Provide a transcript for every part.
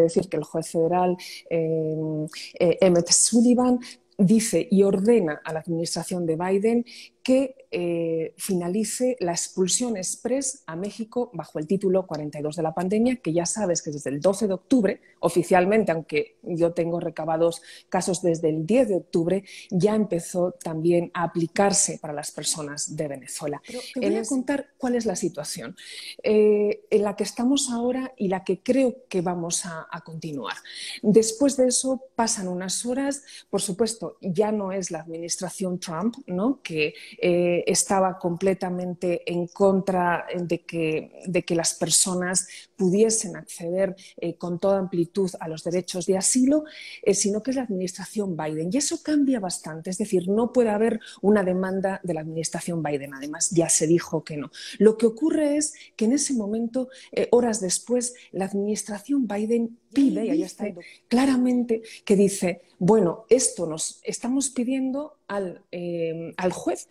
decir que el juez federal Emmett eh, eh, Sullivan dice y ordena a la administración de Biden que eh, finalice la expulsión express a México bajo el título 42 de la pandemia, que ya sabes que desde el 12 de octubre, oficialmente, aunque yo tengo recabados casos desde el 10 de octubre, ya empezó también a aplicarse para las personas de Venezuela. Pero te voy a contar cuál es la situación eh, en la que estamos ahora y la que creo que vamos a, a continuar. Después de eso pasan unas horas, por supuesto, ya no es la administración Trump, ¿no? Que eh, estaba completamente en contra de que, de que las personas pudiesen acceder eh, con toda amplitud a los derechos de asilo, eh, sino que es la administración Biden. Y eso cambia bastante, es decir, no puede haber una demanda de la administración Biden, además ya se dijo que no. Lo que ocurre es que en ese momento, horas después, la administración Biden pide, y ahí está claramente, que dice, bueno, esto nos estamos pidiendo al, eh, al juez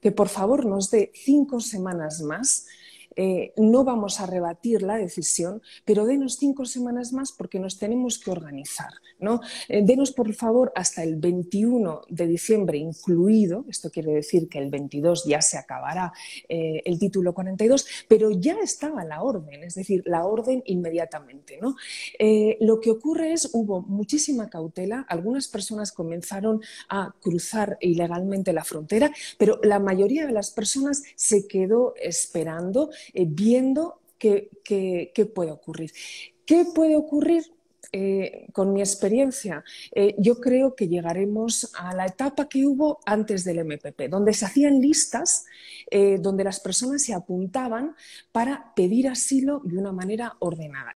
que por favor nos dé cinco semanas más eh, no vamos a rebatir la decisión, pero denos cinco semanas más porque nos tenemos que organizar. ¿no? Eh, denos, por favor, hasta el 21 de diciembre incluido, esto quiere decir que el 22 ya se acabará eh, el título 42, pero ya estaba la orden, es decir, la orden inmediatamente. ¿no? lo que ocurre es, hubo muchísima cautela, algunas personas comenzaron a cruzar ilegalmente la frontera, pero la mayoría de las personas se quedó esperando eh, viendo qué, puede ocurrir. ¿Qué puede ocurrir? Eh, con mi experiencia, eh, yo creo que llegaremos a la etapa que hubo antes del MPP, donde se hacían listas, donde las personas se apuntaban para pedir asilo de una manera ordenada.